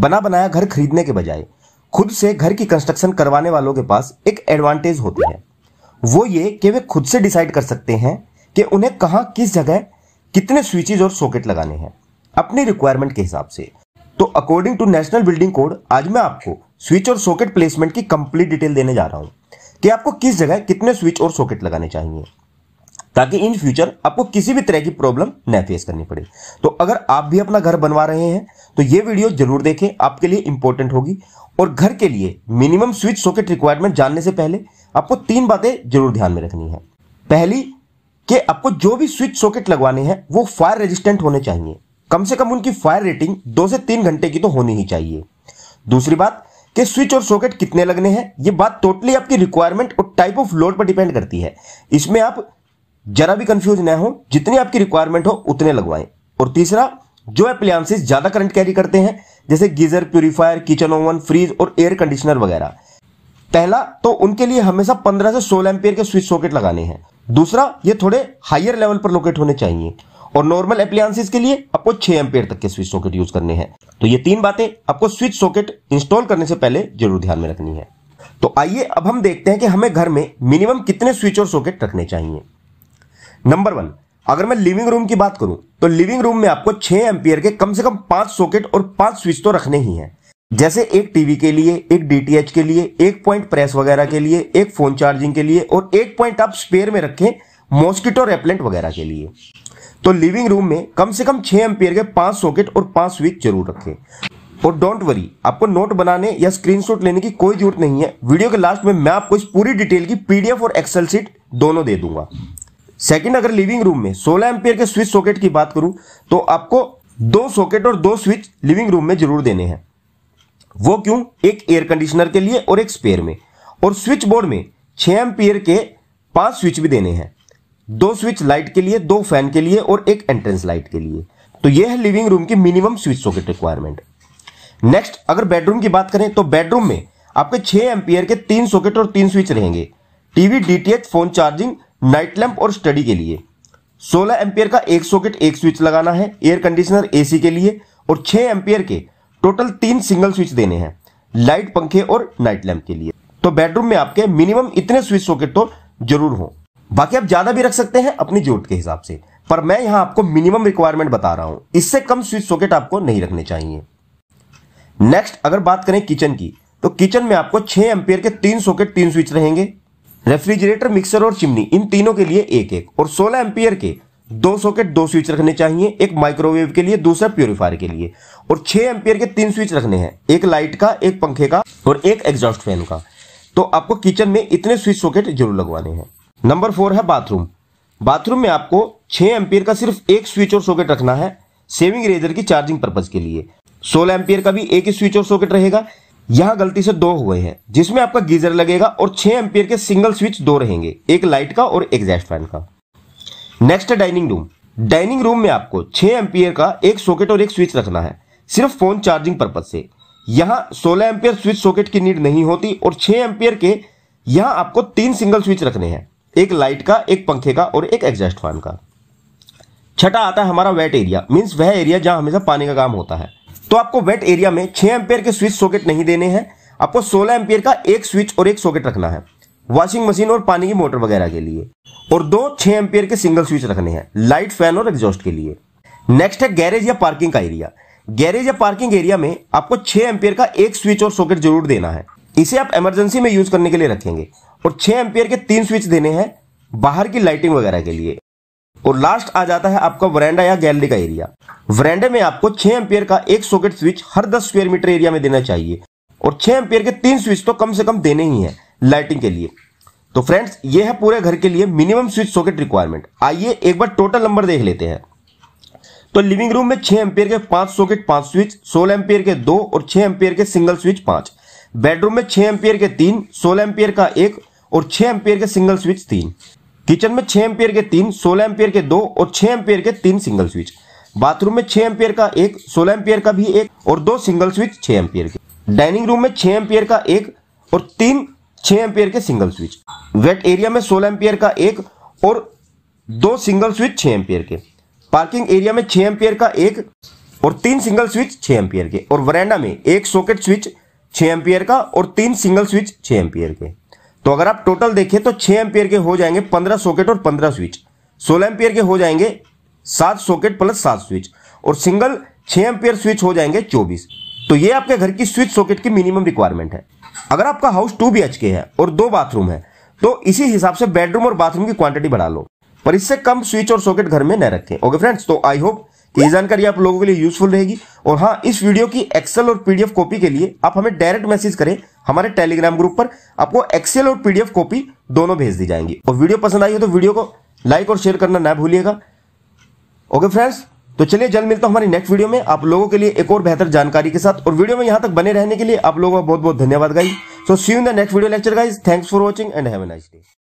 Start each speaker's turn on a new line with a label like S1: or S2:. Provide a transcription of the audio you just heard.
S1: बना बनाया घर खरीदने के बजाय खुद से घर की कंस्ट्रक्शन करवाने वालों के पास एक एडवांटेज होती है वो ये कि वे खुद से डिसाइड कर सकते हैं कि उन्हें कहाँ किस जगह कितने स्विचेज और सॉकेट लगाने हैं अपनी रिक्वायरमेंट के हिसाब से तो according to national building code आज मैं आपको स्विच और सॉकेट प्लेसमेंट की कंप्लीट डिटेल देने जा रहा हूं कि आपको किस जगह कितने स्विच और सॉकेट लगाने चाहिए ताकि इन फ्यूचर आपको किसी भी तरह की प्रॉब्लम न फेस करनी पड़े तो अगर आप भी अपना घर बनवा रहे हैं तो ये वीडियो जरूर देखें आपके लिए इंपॉर्टेंट होगी और घर के लिए मिनिमम स्विच सॉकेट रिक्वायरमेंट जानने से पहले आपको तीन बातें जरूर ध्यान में रखनी है पहली कि आपको जो भी स्विच सॉकेट लगवाने हैं वो फायर रेजिस्टेंट होने चाहिए कम से कम उनकी फायर रेटिंग दो से तीन घंटे की तो होनी ही चाहिए दूसरी बात कि स्विच और सॉकेट कितने लगने हैं ये बात टोटली आपकी रिक्वायरमेंट और टाइप ऑफ लोड पर डिपेंड करती है इसमें आप जरा भी कंफ्यूज ना हो जितनी आपकी रिक्वायरमेंट हो उतने लगवाएं और तीसरा जो अप्लायंसेज ज्यादा करंट कैरी करते हैं जैसे geyser purifier kitchen oven fridge और एयर कंडीशनर वगैरह पहला तो उनके लिए हमेशा 15 से 16 एम्पियर के स्विच सॉकेट लगाने हैं दूसरा ये थोड़े हायर लेवल पर लोकेट होने चाहिए और नॉर्मल अप्लायंसेज के लिए आपको 6 एम्पियर तक के स्विच सॉकेट यूज करने हैं तो ये तीन बातें आपको स्विच सॉकेट इंस्टॉल करने से पहले जरूर ध्यान में रखनी है तो आइए अब हम देखते हैं कि हमें घर में मिनिमम कितने स्विच और सॉकेट रखने चाहिए नंबर वन अगर मैं लिविंग रूम की बात करूं तो लिविंग रूम में आपको छह एम्पियर के कम से कम पांच सॉकेट और पांच स्विच तो रखने ही हैं जैसे एक टीवी के लिए एक डीटीएच के लिए एक पॉइंट प्रेस वगैरह के लिए एक फोन चार्जिंग के लिए और एक पॉइंट आप स्पेयर में रखें मॉस्किटो रेपलेंट वगैरह के लिए तो लिविंग रूम में कम से कम छह एम्पियर के पांच सॉकेट और पांच स्विच जरूर रखें और डोंट वरी आपको नोट बनाने या स्क्रीनशॉट लेने की कोई जरूरत नहीं है वीडियो के लास्ट में मैं आपको इस पूरी डिटेल की पीडीएफ और एक्सेल सीट दोनों दे दूंगा सेकंड अगर लिविंग रूम में 16 एम्पियर के स्विच सॉकेट की बात करूं तो आपको दो सॉकेट और दो स्विच लिविंग रूम में जरूर देने हैं वो क्यों एक एयर कंडीशनर के लिए और एक स्पेयर में और स्विच बोर्ड में छः एम्पियर के पांच स्विच भी देने हैं दो स्विच लाइट के लिए दो फैन के लिए और एक एंट्रेंस लाइट के लिए तो यह है लिविंग रूम की minimum switch socket requirement next अगर बेडरूम की बात करें तो बेडरूम में आपके छह एम्पियर के तीन सॉकेट और तीन स्विच रहेंगे TV DTH phone charging night lamp और स्टडी के लिए 16 एम्पियर का एक सॉकेट एक स्विच लगाना है एयर कंडीशनर एसी के लिए और 6 एम्पियर के टोटल तीन सिंगल स्विच देने हैं लाइट पंखे और नाइट लैंप के लिए तो बेडरूम में आपके मिनिमम इतने स्विच सॉकेट तो जरूर हो बाकी आप ज्यादा भी रख सकते हैं अपनी जोट के हिसाब से पर मैं यहां आपको मिनिमम रिक्वायरमेंट बता रहा हूं इससे कम स्विच सॉकेट आपको नहीं रखने चाहिए नेक्स्ट अगर बात करें किचन की तो किचन में आपको 6 एम्पियर के तीन सॉकेट तीन स्विच रहेंगे रेफ्रिजरेटर मिक्सर और चिमनी इन तीनों के लिए एक एक और 16 एम्पियर के दो सॉकेट दो स्विच रखने चाहिए एक माइक्रोवेव के लिए दूसरा प्योरीफायर के लिए और 6 एम्पियर के तीन स्विच रखने हैं एक लाइट का एक पंखे का और एक एग्जॉस्ट फैन का तो आपको किचन में इतने स्विच सॉकेट जरूर लगवाने हैं नंबर फोर है बाथरूम बाथरूम में आपको छह एम्पियर का सिर्फ एक स्विच और सॉकेट रखना है सेविंग रेजर की चार्जिंग पर्पज के लिए सोलह एम्पियर का भी एक ही स्विच और सॉकेट रहेगा यहां गलती से दो हुए हैं जिसमें आपका गीजर लगेगा और छह एम्पियर के सिंगल स्विच दो रहेंगे एक लाइट का और एग्जैस्ट फैन का next dining room dining room में आपको छह एम्पियर का एक सॉकेट और एक स्विच रखना है सिर्फ फोन चार्जिंग पर्पज से यहां सोलह एम्पियर स्विच सॉकेट की नीड नहीं होती और छह एम्पियर के यहां आपको तीन सिंगल स्विच रखने हैं एक लाइट का एक पंखे का और एक एग्जॉस्ट फैन का छठा आता है हमारा वेट एरिया मीन्स वह एरिया जहां हमेशा पानी का काम होता है तो आपको वेट एरिया में छह एम्पियर के स्विच सॉकेट नहीं देने हैं आपको सोलह एम्पेयर का एक स्विच और एक सॉकेट रखना है वॉशिंग मशीन और पानी की मोटर वगैरह के लिए और दो छह एम्पियर के सिंगल स्विच रखने हैं लाइट फैन और एग्जॉस्ट के लिए नेक्स्ट है गैरेज या पार्किंग का एरिया गैरेज या पार्किंग एरिया में आपको छह एम्पियर का एक स्विच और सॉकेट जरूर देना है इसे आप इमरजेंसी में यूज करने के लिए रखेंगे और छह एम्पियर के तीन स्विच देने हैं बाहर की लाइटिंग वगैरह के लिए और लास्ट आ जाता है आपका वरेंडा या गैलरी का एरिया वरेंडे में आपको छह एम्पियर का एक सॉकेट स्विच हर दस स्क्वेयर मीटर एरिया में देना चाहिए और छह एम्पियर के तीन स्विच तो कम से कम देने ही है लाइटिंग के लिए तो फ्रेंड्स ये है पूरे घर के लिए मिनिमम स्विच सॉकेट रिक्वायरमेंट आइए एक बार टोटल नंबर देख लेते हैं तो लिविंग रूम में छह एम्पियर के पांच सॉकेट पांच स्विच सोलह एम्पियर के दो और छह एम्पियर के सिंगल स्विच पांच बेडरूम में छह एम्पियर के तीन सोलह एम्पियर का एक और छह एम्पियर के सिंगल स्विच तीन किचन में छह एम्पियर के तीन सोलह एम्पियर के दो और छह एम्पियर के तीन सिंगल स्विच बाथरूम में छह एम्पियर का एक सोलह एम्पियर का भी एक और दो सिंगल स्विच छह एम्पियर के डाइनिंग रूम में छह एम्पियर का एक और तीन छह एम्पियर के सिंगल स्विच वेट एरिया में सोलह एम्पियर का एक और दो सिंगल स्विच छह एम्पियर के पार्किंग एरिया में छह एम्पियर का एक और तीन सिंगल स्विच छह एम्पियर के और वरेंडा में एक सॉकेट स्विच छह एम्पियर का और तीन सिंगल स्विच छह एम्पियर के तो अगर आप टोटल देखें तो छह एम्पियर के हो जाएंगे पंद्रह सॉकेट और पंद्रह स्विच सोलह एम्पियर के हो जाएंगे सात सॉकेट प्लस सात स्विच और सिंगल छह एम्पियर स्विच हो जाएंगे चौबीस तो ये आपके घर की स्विच सॉकेट की मिनिमम रिक्वायरमेंट है अगर आपका हाउस टू बी है और दो बाथरूम है तो इसी हिसाब से बेडरूम और बाथरूम की क्वांटिटी बढ़ा लो पर इससे कम स्विच और सॉकेट घर में न रखें ओके फ्रेंड्स तो आई होप कि ये जानकारी आप लोगों के लिए यूजफुल रहेगी और हाँ इस वीडियो की एक्सेल और पीडीएफ कॉपी के लिए आप हमें डायरेक्ट मैसेज करें हमारे टेलीग्राम ग्रुप पर आपको एक्सेल और पीडीएफ कॉपी दोनों भेज दी जाएंगी और वीडियो पसंद आई हो तो वीडियो को लाइक और शेयर करना ना भूलिएगा ओके फ्रेंड्स तो चलिए जल्द मिलता हूं हमारी नेक्स्ट वीडियो में आप लोगों के लिए एक और बेहतर जानकारी के साथ और वीडियो में यहां तक बने रहने के लिए आप लोगों का बहुत बहुत धन्यवाद guy so see you in the next video lecture guys thanks for watching and have a nice day